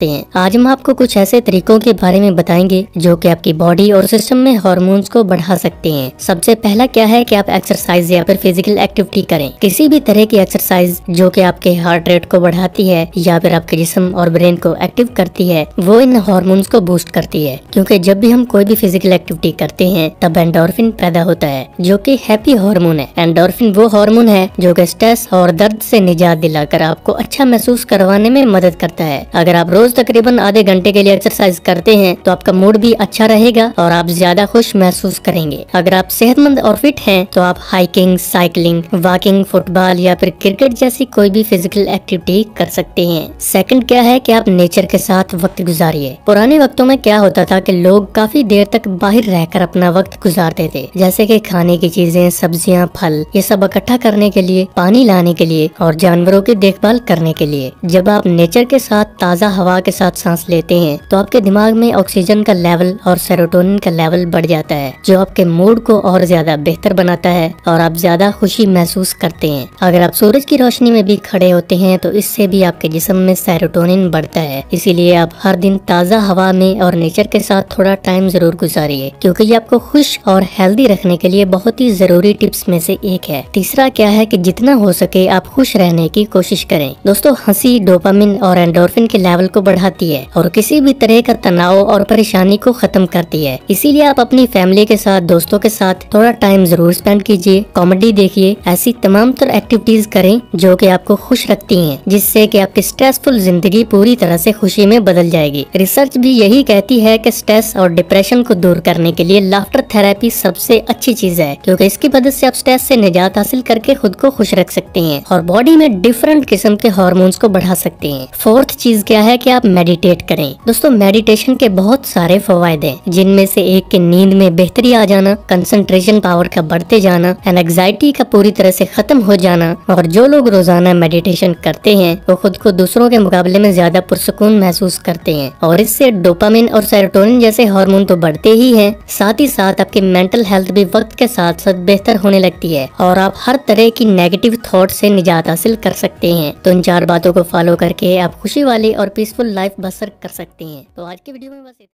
सकते हैं आज हम आपको कुछ ऐसे तरीकों के बारे में बताएंगे जो कि आपकी बॉडी और सिस्टम में हॉर्मोन्स को बढ़ा सकते हैं सबसे पहला क्या है कि आप एक्सरसाइज या फिर फिजिकल एक्टिविटी करें किसी भी तरह की एक्सरसाइज जो कि आपके हार्ट रेट को बढ़ाती है या फिर आपके जिसम और ब्रेन को एक्टिव करती है वो इन हॉर्मोन्स को बूस्ट करती है क्योंकि जब भी हम कोई भी फिजिकल एक्टिविटी करते हैं तब एंडोर्फिन पैदा होता है जो कि हैप्पी हार्मोन है एंडोर्फिन वो हार्मोन है जो कि स्ट्रेस और दर्द से निजात दिलाकर आपको अच्छा महसूस करवाने में मदद करता है अगर आप रोज रोज तकरीबन आधे घंटे के लिए एक्सरसाइज करते हैं तो आपका मूड भी अच्छा रहेगा और आप ज्यादा खुश महसूस करेंगे अगर आप सेहतमंद और फिट हैं तो आप हाइकिंग साइकिलिंग वॉकिंग फुटबॉल या फिर क्रिकेट जैसी कोई भी फिजिकल एक्टिविटी कर सकते हैं सेकंड क्या है कि आप नेचर के साथ वक्त गुजारिए पुराने वक्तों में क्या होता था कि लोग काफी देर तक बाहर रहकर अपना वक्त गुजारते थे जैसे कि खाने की चीजें सब्जियां फल ये सब इकट्ठा करने के लिए पानी लाने के लिए और जानवरों की देखभाल करने के लिए जब आप नेचर के साथ ताज़ा हवा हवा के साथ सांस लेते हैं तो आपके दिमाग में ऑक्सीजन का लेवल और सेरोटोनिन का लेवल बढ़ जाता है जो आपके मूड को और ज्यादा बेहतर बनाता है और आप ज्यादा खुशी महसूस करते हैं अगर आप सूरज की रोशनी में भी खड़े होते हैं तो इससे भी आपके जिसम में सेरोटोनिन बढ़ता है इसीलिए आप हर दिन ताज़ा हवा में और नेचर के साथ थोड़ा टाइम जरूर गुजारिए क्योंकि ये आपको खुश और हेल्दी रखने के लिए बहुत ही जरूरी टिप्स में से एक है तीसरा क्या है कि जितना हो सके आप खुश रहने की कोशिश करें दोस्तों हंसी डोपामिन और एंडोरफिन के लेवल को बढ़ाती है और किसी भी तरह का तनाव और परेशानी को खत्म करती है इसीलिए आप अपनी फैमिली के साथ दोस्तों के साथ थोड़ा टाइम जरूर स्पेंड कीजिए कॉमेडी देखिए ऐसी तमाम तरह एक्टिविटीज करें जो कि आपको खुश रखती हैं जिससे कि आपकी स्ट्रेसफुल जिंदगी पूरी तरह से खुशी में बदल जाएगी रिसर्च भी यही कहती है कि स्ट्रेस और डिप्रेशन को दूर करने के लिए लाफ्टर थेरेपी सबसे अच्छी चीज है क्योंकि इसकी मदद से आप स्ट्रेस से निजात हासिल करके खुद को खुश रख सकते हैं और बॉडी में डिफरेंट किस्म के हॉर्मोन्स को बढ़ा सकते हैं फोर्थ चीज क्या है कि आप मेडिटेट करें दोस्तों मेडिटेशन के बहुत सारे फवायद हैं जिनमें से एक के नींद में बेहतरी आ जाना कंसंट्रेशन पावर का बढ़ते जाना एंड एग्जाइटी का पूरी तरह से खत्म हो जाना और जो लोग रोजाना मेडिटेशन करते हैं वो खुद को दूसरों के मुकाबले में ज्यादा पुरसकून महसूस करते हैं और इससे डोपामिन और सेरोटोनिन जैसे हार्मोन तो बढ़ते ही हैं साथ ही साथ आपकी मेंटल हेल्थ भी वक्त के साथ साथ बेहतर होने लगती है और आप हर तरह की नेगेटिव थॉट से निजात हासिल कर सकते हैं तो इन चार बातों को फॉलो करके आप खुशी वाली और पीसफुल लाइफ बसर कर सकती हैं तो आज के वीडियो में बस